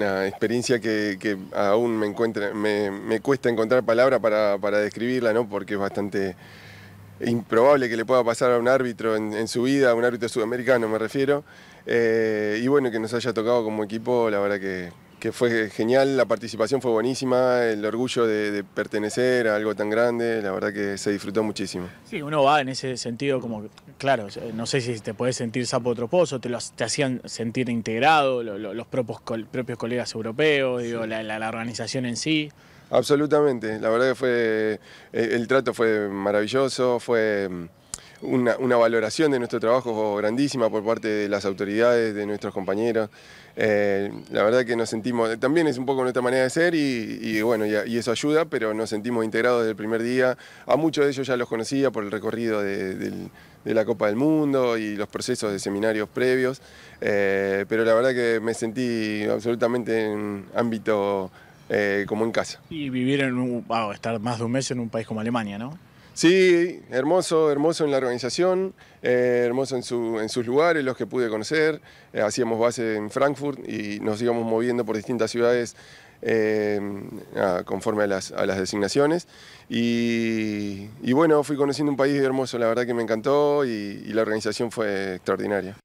Una experiencia que, aún me, me, cuesta encontrar palabras para, describirla, ¿no? porque es bastante improbable que le pueda pasar a un árbitro en, su vida, a un árbitro sudamericano me refiero. Eh, y bueno, que nos haya tocado como equipo, la verdad que que fue genial, la participación fue buenísima, el orgullo de, pertenecer a algo tan grande, la verdad que se disfrutó muchísimo. Sí, uno va en ese sentido como, claro, eh, no sé si te podés sentir sapo otro te, te hacían sentir integrado, los propios, colegas europeos, digo, la, organización en sí. Absolutamente, la verdad que fue, eh, el trato fue maravilloso, fue... Mm, una, valoración de nuestro trabajo grandísima por parte de las autoridades, de nuestros compañeros. Eh, la verdad que nos sentimos, también es un poco nuestra manera de ser y, bueno, y, eso ayuda, pero nos sentimos integrados desde el primer día. A muchos de ellos ya los conocía por el recorrido de, la Copa del Mundo y los procesos de seminarios previos, eh, pero la verdad que me sentí absolutamente en ámbito eh, como en casa. Y vivir en un, estar más de un mes en un país como Alemania, ¿no? Sí, hermoso, hermoso en la organización, eh, hermoso en, su, en, sus lugares, los que pude conocer. Eh, hacíamos base en Frankfurt y nos íbamos moviendo por distintas ciudades eh, conforme a las, designaciones. Y, bueno, fui conociendo un país hermoso, la verdad que me encantó y la organización fue extraordinaria.